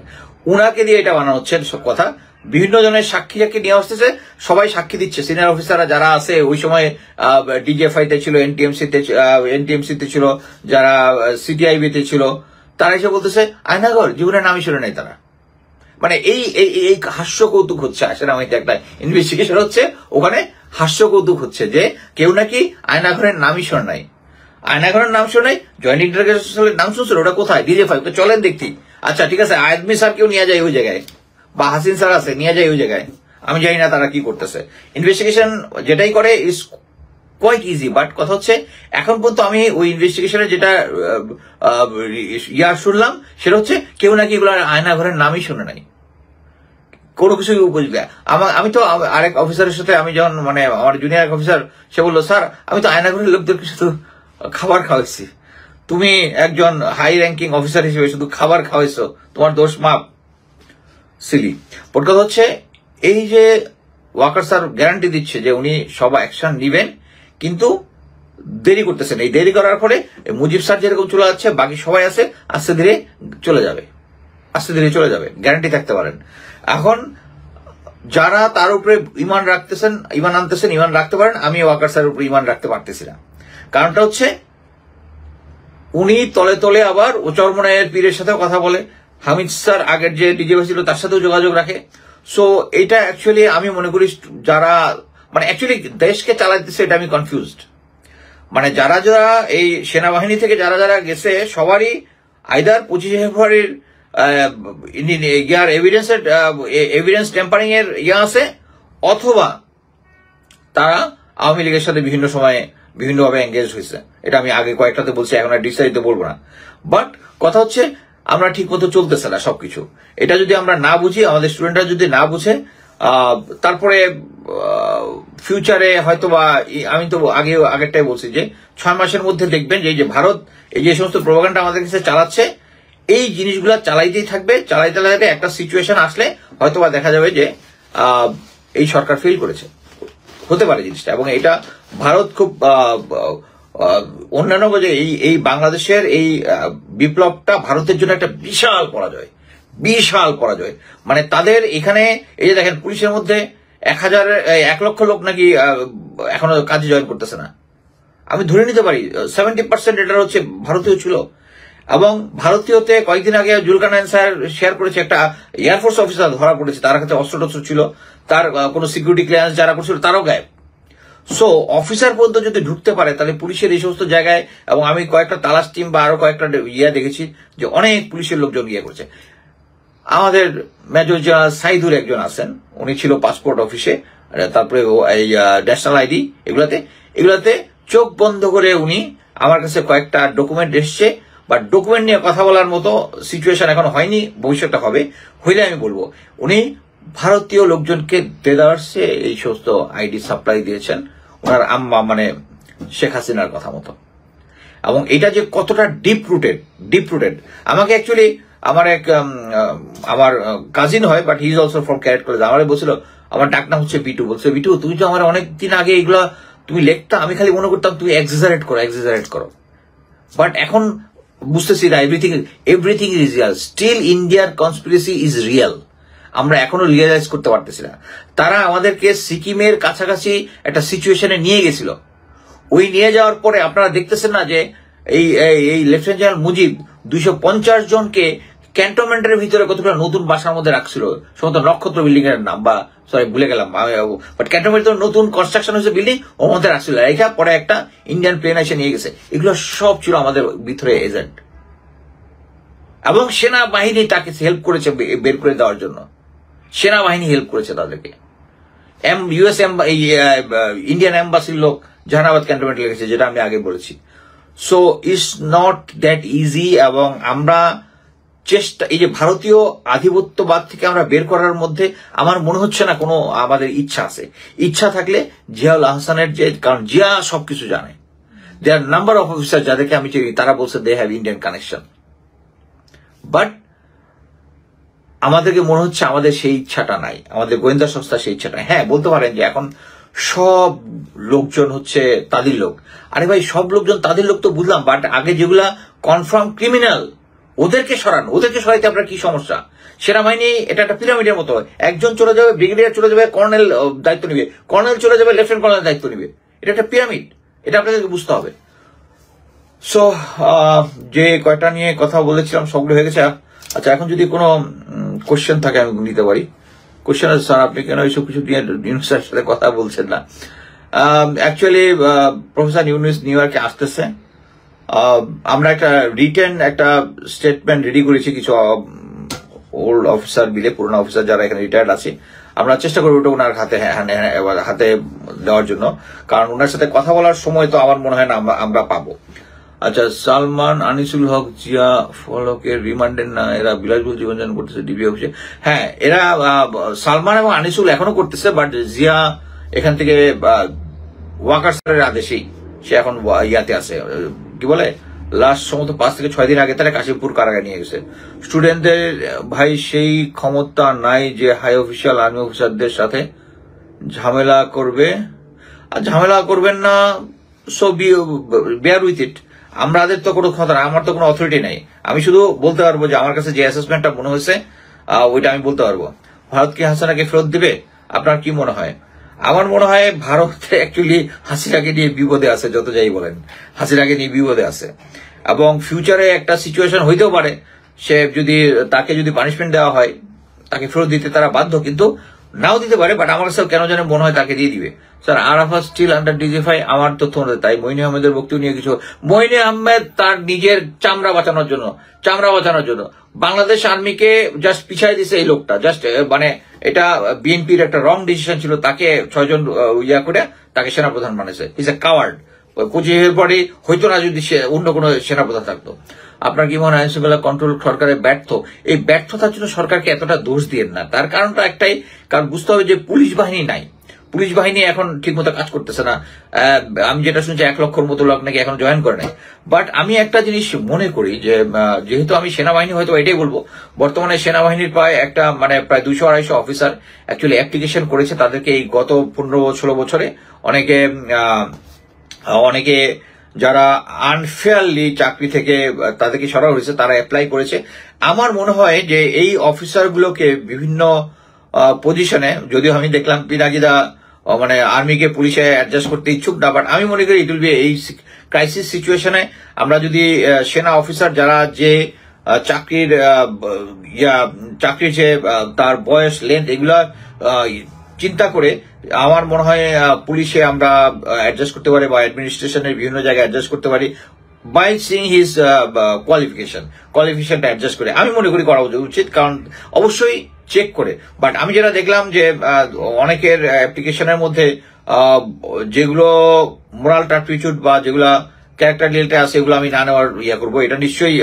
উনাকে দিয়ে এটা বানানো হচ্ছে সব কথা বিভিন্ন জনের সাক্ষী যাকে নিয়ে আসতেছে সবাই সাক্ষী দিচ্ছে সিনিয়র অফিসাররা যারা আছে ওই সময় ডিজিএফআই তে ছিল এনটিএমসি তে এনটিএমসি তে ছিল যারা সিটিআইবি তে ছিল তারা এসে বলতেছে আয়নাগর জীবনের নামই শুনে নেই তারা মানে এই এই হাস্য কৌতুক হচ্ছে আসলে আমি একটা ইনভেস্টিগেশন হচ্ছে ওখানে হাস্য কৌতুক হচ্ছে যে কেউ নাকি আয়নাঘরের নামই শোনাই আয়নাঘরের নাম শোনাই জয়েন্ট ইন্টারন্যাশনালের নাম শুনছিল ওটা কোথায় ডিজে ফাইভ তো চলেন দেখি আচ্ছা ঠিক আছে আয়দমি কেউ নিয়ে যায় ওই জায়গায় বা হাসিন স্যার আছে নিয়ে যায় ওই জায়গায় আমি জানি না তারা কি করতেছে ইনভেস্টিগেশন যেটাই করে ইস কোয়াইট ইজি বাট কথা হচ্ছে এখন পর্যন্ত আমি ওই ইনভেস্টিগেশনে যেটা ইয়া শুনলাম সেটা হচ্ছে কেউ নাকি এগুলো আয়নাঘরের নামই শুনে নাই কোনো কিছু বুঝবে আমার আমি তো আরেক অফিসারের সাথে আমি যখন মানে আমার জুনিয়র এক অফিসার সে বললো স্যার আমি তো আয়নাঘরের লোকদেরকে শুধু খাবার খাওয়াইছি তুমি একজন হাই র্যাঙ্কিং অফিসার হিসেবে শুধু খাবার খাওয়াইছো তোমার দোষ মাপ সিলি মোট কথা হচ্ছে এই যে ওয়াকার স্যার গ্যারান্টি দিচ্ছে যে উনি সব অ্যাকশন নেবেন কিন্তু দেরি করতেছেন এই দেরি করার ফলে মুজিব স্যার যেরকম চলে যাচ্ছে বাকি সবাই আছে আস্তে ধীরে চলে যাবে আস্তে ধীরে চলে যাবে গ্যারান্টি থাকতে পারেন এখন যারা তার উপরে ইমান রাখতেছেন ইমান আনতেছেন ইমান রাখতে পারেন আমি ওয়াকার স্যারের উপরে ইমান রাখতে পারতেছি না কারণটা হচ্ছে উনি তলে তলে আবার চরমনায়ের পীরের সাথে কথা বলে হামিদ স্যার আগের যে ডিজে ছিল তার সাথেও যোগাযোগ রাখে সো এটা অ্যাকচুয়ালি আমি মনে করি যারা মানে অ্যাকচুয়ালি দেশকে চালাইতেছে এটা আমি কনফিউজড মানে যারা যারা এই সেনাবাহিনী থেকে যারা যারা গেছে সবারই আইদার পঁচিশে ফেব্রুয়ারির এভিডেন্সের এভিডেন্স টেম্পারিং এর ইয়ে আছে অথবা তারা আওয়ামী লীগের সাথে বিভিন্ন সময়ে বিভিন্নভাবে এঙ্গেজ হয়েছে এটা আমি আগে কয়েকটাতে বলছি এখন আর ডিসাইড বলবো না বাট কথা হচ্ছে আমরা ঠিক মতো চলতেছে না সবকিছু এটা যদি আমরা না বুঝি আমাদের স্টুডেন্টরা যদি না বুঝে তারপরে ফিউচারে হয়তো বা আমি তো আগে আগেরটাই বলছি যে ছয় মাসের মধ্যে দেখবেন যে ভারত এই যে সমস্ত প্রোগ্রামটা আমাদের কাছে চালাচ্ছে এই জিনিসগুলো চালাইতেই থাকবে চালাইতে চালাইতে একটা সিচুয়েশন আসলে হয়তোবা দেখা যাবে যে এই সরকার ফেল করেছে হতে পারে জিনিসটা এবং এটা ভারত খুব অন্যান্য যে এই এই বাংলাদেশের এই বিপ্লবটা ভারতের জন্য একটা বিশাল পরাজয় বিশাল পরাজয় মানে তাদের এখানে এই যে দেখেন পুলিশের মধ্যে এক হাজার এক লক্ষ লোক নাকি এখনো কাজে জয়েন করতেছে না আমি ধরে নিতে পারি সেভেন্টি পার্সেন্ট এটা হচ্ছে ভারতীয় ছিল এবং ভারতীয়তে কয়েকদিন আগে জুলকান স্যার শেয়ার করেছে একটা এয়ারফোর্স অফিসার ধরা পড়েছে তার কাছে অস্ত্র টস্ত্র ছিল তার কোনো সিকিউরিটি ক্লিয়ারেন্স যারা করছিল তারও গায়েব সো অফিসার পর্যন্ত যদি ঢুকতে পারে তাহলে পুলিশের এই সমস্ত জায়গায় এবং আমি কয়েকটা তালাস টিম বা আরো কয়েকটা ইয়া দেখেছি যে অনেক পুলিশের লোকজন ইয়ে করছে আমাদের মেজর জেনারেল সাইদুর একজন আছেন উনি ছিল পাসপোর্ট অফিসে তারপরে এই ন্যাশনাল আইডি এগুলাতে এগুলাতে চোখ বন্ধ করে উনি আমার কাছে কয়েকটা ডকুমেন্ট এসছে বা ডকুমেন্ট নিয়ে কথা বলার মতো সিচুয়েশন এখন হয়নি ভবিষ্যৎটা হবে হইলে আমি বলবো উনি ভারতীয় লোকজনকে দেদার্সে এই সমস্ত আইডি সাপ্লাই দিয়েছেন ওনার আম্মা মানে শেখ হাসিনার কথা মতো এবং এটা যে কতটা ডিপ রুটেড ডিপ রুটেড আমাকে অ্যাকচুয়ালি আমার এক আমার কাজিন হয় but his is also from ক্যারেক্ট কলেজ আমার বলছিল আমার নাম হচ্ছে বিটু বলছে বিটু তুমি তো আমার অনেক দিন আগে এগুলা তুমি লেখতা আমি খালি মনে করতাম তুমি এক্সেজারেট করো এক্সেজারেট করো বাট এখন বুঝতেছি না everything everything is real still ইন্ডিয়ার কনসপিরেসি ইজ রিয়াল আমরা এখনো রিয়েলাইজ করতে পারতেছি না তারা আমাদেরকে সিকিমের কাছাকাছি একটা সিচুয়েশনে নিয়ে গেছিল ওই নিয়ে যাওয়ার পরে আপনারা দেখতেছেন না যে এই এই লেফটেন্যান্ট জেনারেল মুজিব দুইশো জনকে ক্যান্টনমেন্টের ভিতরে কতগুলো নতুন বাসার মধ্যে রাখছিল সমস্ত নক্ষত্র বিল্ডিং এর নাম বা সরি ভুলে গেলাম বাট ক্যান্টনমেন্ট নতুন কনস্ট্রাকশন হয়েছে বিল্ডিং ওর মধ্যে রাখছিল রেখা পরে একটা ইন্ডিয়ান প্লেন এসে নিয়ে গেছে এগুলো সব ছিল আমাদের ভিতরে এজেন্ট এবং সেনাবাহিনী তাকে হেল্প করেছে বের করে দেওয়ার জন্য সেনাবাহিনী হেল্প করেছে তাদেরকে এম ইউএস ইন্ডিয়ান এম্বাসির লোক জাহানাবাদ ক্যান্টনমেন্ট লেগেছে যেটা আমি আগে বলেছি so it's not that easy এবং আমরা চেষ্টা এই যে ভারতীয় আধিপত্যবাদ থেকে আমরা বের করার মধ্যে আমার মনে হচ্ছে না কোনো আমাদের ইচ্ছা আছে ইচ্ছা থাকলে জিয়াউল আহসানের যে কারণ জিয়া সবকিছু জানে আর নাম্বার অফ অফিসার যাদেরকে আমি চিনি তারা বলছে they have Indian connection but আমাদেরকে মনে হচ্ছে আমাদের সেই ইচ্ছাটা নাই আমাদের গোয়েন্দা সংস্থা সেই ইচ্ছাটা হ্যাঁ বলতে পারেন যে এখন সব লোকজন হচ্ছে তাদের লোক আরে ভাই সব লোকজন তাদের লোক তো বুঝলাম বাট আগে যেগুলা কনফার্ম ক্রিমিনাল ওদেরকে সরান ওদেরকে সরাইতে আপনার কি সমস্যা সেনাবাহিনী এটা একটা পিরামিডের মতো একজন চলে যাবে ব্রিগেডিয়ার চলে যাবে কর্নেল দায়িত্ব নিবে কর্নেল চলে যাবে লেফটেন্ট কর্নেল দায়িত্ব নিবে এটা একটা পিরামিড এটা আপনাদেরকে বুঝতে হবে সো যে কয়টা নিয়ে কথা বলেছিলাম সবগুলো হয়ে গেছে আচ্ছা এখন যদি কোনো কোশ্চেন থাকে আমি নিতে পারি কোশ্চেন আছে স্যার আপনি কেন এইসব কিছু নিয়ে ইউনুসের সাথে কথা বলছেন না অ্যাকচুয়ালি প্রফেসর ইউনুস নিউ ইয়র্কে আসতেছে আমরা একটা রিটেন একটা স্টেটমেন্ট রেডি করেছি কিছু ওল্ড অফিসার মিলে পুরনো অফিসার যারা এখানে রিটায়ার্ড আছে আমরা চেষ্টা করবো ওটা ওনার হাতে হ্যাঁ, হ্যাঁ, হ্যাঁ, হাতে দেওয়ার জন্য কারণ ওনার সাথে কথা বলার সময় তো আমার মনে হয় না আমরা পাবো আচ্ছা সালমান আনিসুল হক জিয়া ফলকের রিমান্ডের না এরা বিলাসবুল জীবনযাপন করতেছে ডিবি অফিসে হ্যাঁ এরা সালমান এবং আনিসুল এখনো করতেছে বাট জিয়া এখান থেকে ওয়াকার আদেশেই সে এখন ইয়াতে আছে কি বলে লাস্ট সম্ভবত পাঁচ থেকে ছয় দিন আগে তারা কাশিমপুর কারাগারে নিয়ে গেছে স্টুডেন্টদের ভাই সেই ক্ষমতা নাই যে হাই অফিসিয়াল আর্মি অফিসারদের সাথে ঝামেলা করবে আর ঝামেলা করবেন না সো বেয়ার উইথ ইট আমাদের তো কোনো ক্ষমতা নাই আমার তো কোনো অথরিটি নাই আমি শুধু বলতে পারবো যে আমার কাছে যে অ্যাসেসমেন্টটা মনে হয়েছে ওইটা আমি বলতে পারবো ভারত কি হাসানাকে ফেরত দিবে আপনার কি মনে হয় আমার মনে হয় ভারত অ্যাকচুয়ালি হাসিরাকে নিয়ে বিপদে আছে যত যাই বলেন হাসিরাকে নিয়ে বিপদে আছে এবং ফিউচারে একটা সিচুয়েশন হইতেও পারে সে যদি তাকে যদি পানিশমেন্ট দেওয়া হয় তাকে ফেরত দিতে তারা বাধ্য কিন্তু নাও দিতে পারে বাট আমার কাছেও কেন জানে মনে হয় তাকে দিয়ে দিবে sir Arafa still under DGFI আমার তথ্য অনুযায়ী তাই মইনে আহমেদের বক্তব্য নিয়ে কিছু মইনে আহমেদ তার নিজের চামড়া বাঁচানোর জন্য চামড়া বাঁচানোর জন্য বাংলাদেশ আর্মিকে জাস্ট পিছায় দিছে এই লোকটা জাস্ট মানে এটা বিএনপির একটা রং ডিসিশন ছিল তাকে ছয়জন ইয়া করে তাকে সেনাপ্রধান বানিয়েছে ইজ এ কাওয়ার্ড কোচিং এর পরে না যদি অন্য কোনো সেনাপ্রধান থাকতো আপনার কি মনে হয় কন্ট্রোল সরকারের ব্যর্থ এই ব্যর্থতার জন্য সরকারকে এতটা দোষ দিয়ে না তার কারণটা একটাই কারণ বুঝতে হবে যে পুলিশ বাহিনী নাই পুলিশ বাহিনী এখন ঠিকমতো কাজ করতেছে না আমি যেটা শুনছি এক লক্ষর মতো লোক নাকি এখন জয়েন করে নাই বাট আমি একটা জিনিস মনে করি যে যেহেতু আমি সেনাবাহিনী হয়তো এটাই বলবো বর্তমানে সেনাবাহিনীর প্রায় একটা মানে প্রায় দুশো আড়াইশো অফিসার অ্যাকচুয়ালি অ্যাপ্লিকেশন করেছে তাদেরকে এই গত পনেরো ষোলো বছরে অনেকে আহ অনেকে যারা আনফেয়ারলি চাকরি থেকে তাদেরকে সরানো হয়েছে তারা অ্যাপ্লাই করেছে আমার মনে হয় যে এই অফিসারগুলোকে বিভিন্ন পজিশনে যদিও আমি দেখলাম পিনাকিদা মানে আর্মিকে পুলিশে অ্যাডজাস্ট করতে ইচ্ছুক না বাট আমি মনে করি ইট উইল বি এই ক্রাইসিস সিচুয়েশনে আমরা যদি সেনা অফিসার যারা যে চাকরির চাকরির যে তার বয়স লেন্থ এগুলা চিন্তা করে আমার মনে হয় পুলিশে আমরা অ্যাডজাস্ট করতে পারি বা অ্যাডমিনিস্ট্রেশনের বিভিন্ন জায়গায় অ্যাডজাস্ট করতে পারি বাই সিং হিজ কোয়ালিফিকেশন কোয়ালিফিকেশনটা অ্যাডজাস্ট করে আমি মনে করি করা উচিত কারণ অবশ্যই চেক করে বাট আমি যেটা দেখলাম যে অনেকের অ্যাপ্লিকেশনের মধ্যে যেগুলো মোরাল ট্রাফিচুড বা যেগুলো ক্যারেক্টার ডিলটা আছে এগুলো আমি না নেওয়ার ইয়ে করবো এটা নিশ্চয়ই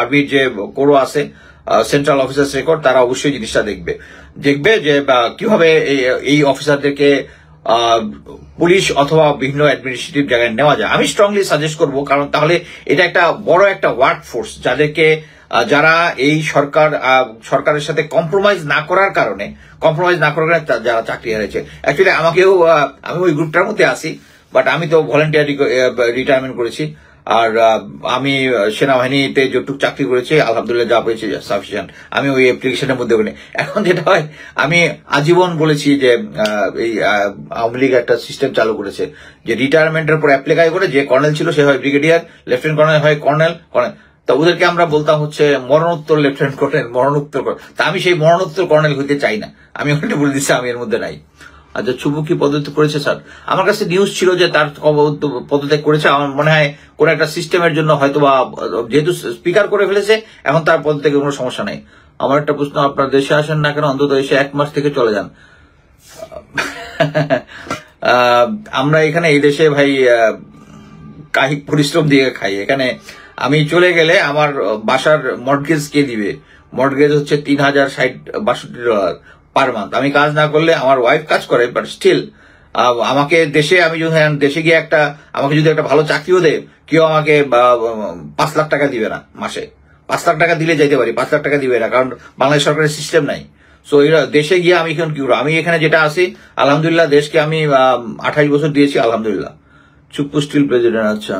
আরবির যে কোরো আছে সেন্ট্রাল অফিসার্স রেকর্ড তারা অবশ্যই জিনিসটা দেখবে দেখবে যে কিভাবে এই অফিসারদেরকে পুলিশ অথবা বিভিন্ন অ্যাডমিনিস্ট্রেটিভ জায়গায় নেওয়া যায় আমি স্ট্রংলি সাজেস্ট করব কারণ তাহলে এটা একটা বড় একটা ওয়ার্ক ফোর্স যাদেরকে যারা এই সরকার সরকারের সাথে কম্প্রোমাইজ না করার কারণে কম্প্রোমাইজ না করার কারণে যারা চাকরি হারিয়েছে অ্যাকচুয়ালি আমাকেও আমি ওই গ্রুপটার মধ্যে আসি বাট আমি তো ভলেন্টিয়ার রিটায়ারমেন্ট করেছি আর আমি সেনাবাহিনীতে যতটুকু চাকরি করেছি আলহামদুলিল্লাহ যা পেয়েছি সাফিসিয়েন্ট আমি ওই অ্যাপ্লিকেশনের মধ্যে বলি এখন যেটা হয় আমি আজীবন বলেছি যে এই আওয়ামী লীগ একটা সিস্টেম চালু করেছে যে রিটায়ারমেন্টের পর অ্যাপ্লিকাই করে যে কর্নেল ছিল সে হয় ব্রিগেডিয়ার লেফটেন্যান্ট কর্নেল হয় কর্নেল কর্নেল তা ওদেরকে আমরা বলতাম হচ্ছে মরণোত্তর লেফটেন্যান্ট কর্নেল মরণোত্তর তা আমি সেই মরণোত্তর কর্নেল হইতে চাই না আমি ওখানে বলে দিচ্ছি আমি এর মধ্যে নাই আচ্ছা চুবু কি পদত্যাগ করেছে স্যার আমার কাছে নিউজ ছিল যে তার পদত্যাগ করেছে আমার মনে হয় কোন একটা সিস্টেমের জন্য হয়তো বা যেহেতু স্পিকার করে ফেলেছে এখন তার পদত্যাগের কোনো সমস্যা নেই আমার একটা প্রশ্ন আপনার দেশে আসেন না কেন অন্তত এসে এক মাস থেকে চলে যান আমরা এখানে এই দেশে ভাই কাহিক পরিশ্রম দিয়ে খাই এখানে আমি চলে গেলে আমার বাসার মর্গেজ কে দিবে মর্গেজ হচ্ছে তিন হাজার ষাট বাষট্টি ডলার পার মান্থ আমি কাজ না করলে আমার ওয়াইফ কাজ করে বাট স্টিল আমাকে দেশে আমি যদি হ্যাঁ, দেশে গিয়ে একটা আমাকে যদি একটা ভালো চাকরিও দেয় কেউ আমাকে পাঁচ লাখ টাকা দিবে না মাসে পাঁচ লাখ টাকা দিলে যাইতে পারি পাঁচ লাখ টাকা দিবে না কারণ বাংলাদেশ সরকারের সিস্টেম নাই সো এরা দেশে গিয়ে আমি এখন কি করবো আমি এখানে যেটা আসি আলহামদুলিল্লাহ দেশকে আমি আঠাশ বছর দিয়েছি আলহামদুলিল্লাহ চুপ্পু স্টিল প্রেসিডেন্ট আচ্ছা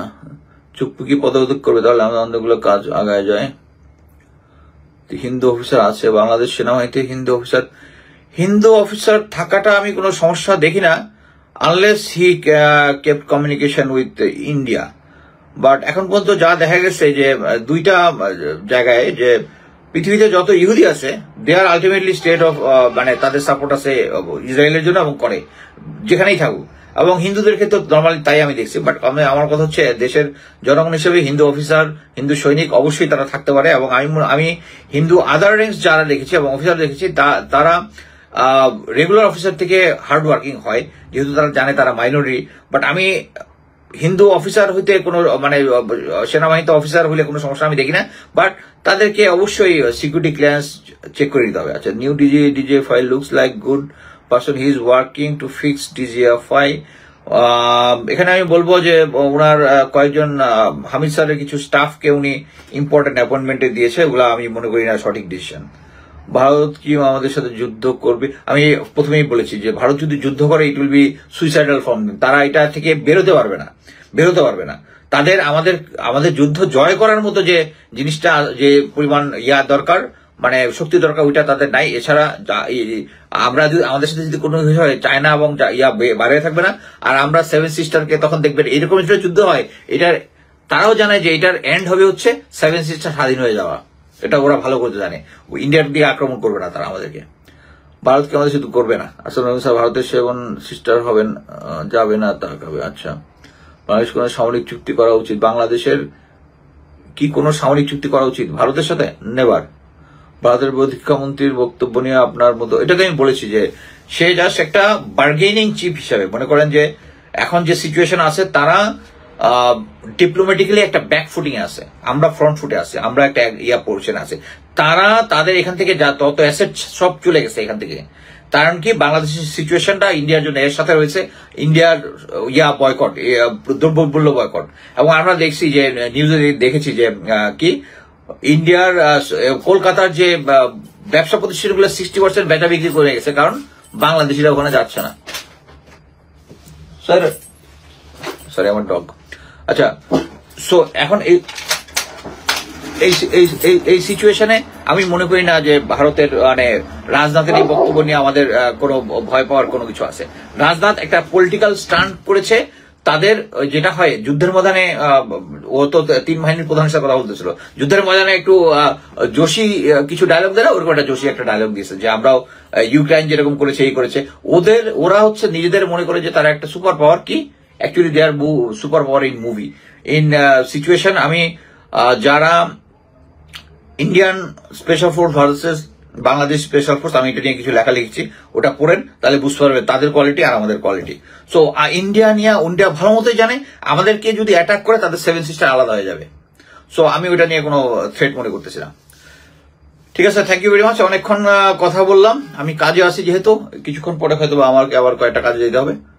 চুপ্পু কি পদক করবে তাহলে আমাদের কাজ আগায় যায় হিন্দু অফিসার আছে বাংলাদেশ সেনাবাহিনীতে হিন্দু অফিসার হিন্দু অফিসার থাকাটা আমি কোনো সমস্যা দেখি না unless he kept communication with India but এখন পর্যন্ত যা দেখা গেছে যে uh, দুইটা uh, জায়গায় যে পৃথিবীতে যত ইহুদি আছে they are ultimately state of মানে তাদের সাপোর্ট আছে uh, ইসরায়েলের জন্য এবং করে যেখানেই থাকুক এবং হিন্দুদের ক্ষেত্রে নর্মালি তাই আমি দেখছি বাট আমি আমার কথা হচ্ছে দেশের জনগণ হিসেবে হিন্দু অফিসার হিন্দু সৈনিক অবশ্যই তারা থাকতে পারে এবং আমি আমি হিন্দু আদার রেঞ্জ যারা দেখেছি এবং অফিসার দেখেছি তারা রেগুলার অফিসার থেকে হার্ড ওয়ার্কিং হয় যেহেতু তারা জানে তারা মাইনরিটি বাট আমি হিন্দু অফিসার হইতে কোনো মানে সেনাবাহিনীতে অফিসার হইলে কোনো সমস্যা আমি দেখি না বাট তাদেরকে অবশ্যই সিকিউরিটি ক্লিয়ারেন্স চেক করে দিতে হবে আচ্ছা new DG DGFI looks like good person he is working to fix ফাই এখানে আমি বলবো যে ওনার কয়েকজন হামিদ স্যারের কিছু স্টাফকে উনি ইম্পর্টেন্ট অ্যাপয়েন্টমেন্টে দিয়েছে ওগুলো আমি মনে করি না সঠিক ডিসিশন ভারত কি আমাদের সাথে যুদ্ধ করবে আমি প্রথমেই বলেছি যে ভারত যদি যুদ্ধ করে it will be suicidal form তারা এটা থেকে বেরোতে পারবে না বেরোতে পারবে না তাদের আমাদের আমাদের যুদ্ধ জয় করার মতো যে জিনিসটা যে পরিমাণ ইয়া দরকার মানে শক্তি দরকার ওইটা তাদের নাই এছাড়া আমরা যদি আমাদের সাথে যদি কোনো কিছু হয় চায়না এবং ইয়া বাইরে থাকবে না আর আমরা সেভেন সিস্টারকে তখন দেখবেন এইরকম যুদ্ধ হয় এটার তারাও জানে যে এটার এন্ড হবে হচ্ছে সেভেন সিস্টার স্বাধীন হয়ে যাওয়া এটা ওরা ভালো করতে জানে ইন্ডিয়ার দিকে আক্রমণ করবে না তারা আমাদেরকে ভারতকে আমাদের শুধু করবে না আসলে আচ্ছা, ভারতের সেবন সিস্টার হবেন যাবে না তা হবে আচ্ছা বাংলাদেশ কোনো সামরিক চুক্তি করা উচিত বাংলাদেশের কি কোনো সামরিক চুক্তি করা উচিত ভারতের সাথে নেবার ভারতের প্রতিরক্ষামন্ত্রীর বক্তব্য নিয়ে আপনার মতো এটাকে আমি বলেছি যে সে জাস্ট একটা বার্গেনিং চিপ হিসাবে মনে করেন যে এখন যে সিচুয়েশন আছে তারা ডিপ্লোম্যাটিক্যালি একটা ব্যাক ফুটিং আছে আমরা ফ্রন্ট ফুটে আছে আমরা একটা ইয়া পোর্শন আছে তারা তাদের এখান থেকে যা তত অ্যাসেট সব চলে গেছে এখান থেকে কারণ কি বাংলাদেশের সিচুয়েশনটা ইন্ডিয়ার জন্য এর সাথে রয়েছে ইন্ডিয়ার ইয়া বয়কট দুর্বল্য বয়কট এবং আমরা দেখছি যে নিউজে দেখেছি যে কি ইন্ডিয়ার কলকাতার যে ব্যবসা প্রতিষ্ঠানগুলো সিক্সটি পার্সেন্ট বেটা বিক্রি করে গেছে কারণ বাংলাদেশিরা ওখানে যাচ্ছে না স্যার স্যার আমার ডগ আচ্ছা সো এখন এই এই সিচুয়েশনে আমি মনে করি না যে ভারতের মানে রাজনাথের এই বক্তব্য নিয়ে আমাদের কোনো ভয় পাওয়ার কোনো কিছু আছে রাজনাথ একটা পলিটিক্যাল স্ট্যান্ড করেছে তাদের যেটা হয় যুদ্ধের ময়দানে ও তো তিন বাহিনীর প্রধান হিসেবে কথা বলতেছিল যুদ্ধের ময়দানে একটু জোশী কিছু ডায়লগ দেয় ওরকম একটা জোশী একটা ডায়লগ দিয়েছে যে আমরাও ইউক্রেন যেরকম করেছে এই করেছে ওদের ওরা হচ্ছে নিজেদের মনে করে যে তারা একটা সুপার পাওয়ার কি actually they are super power in movie in situation আমি uh, যারা Indian special force versus Bangladesh special force আমি এটা নিয়ে কিছু লেখা লিখছি ওটা পড়েন তাহলে বুঝতে পারবে তাদের কোয়ালিটি আর আমাদের কোয়ালিটি সো ইন্ডিয়া নিয়ে ইন্ডিয়া ভালো মতোই জানে আমাদেরকে যদি অ্যাটাক করে তাদের সেভেন সিস্টার আলাদা হয়ে যাবে সো আমি ওটা নিয়ে কোনো থ্রেট মনে করতেছিলাম ঠিক আছে থ্যাংক ইউ ভেরি মাচ অনেকক্ষণ কথা বললাম আমি কাজে আসি যেহেতু কিছুক্ষণ পরে হয়তো আমার আবার কয়েকটা কাজে যেতে হবে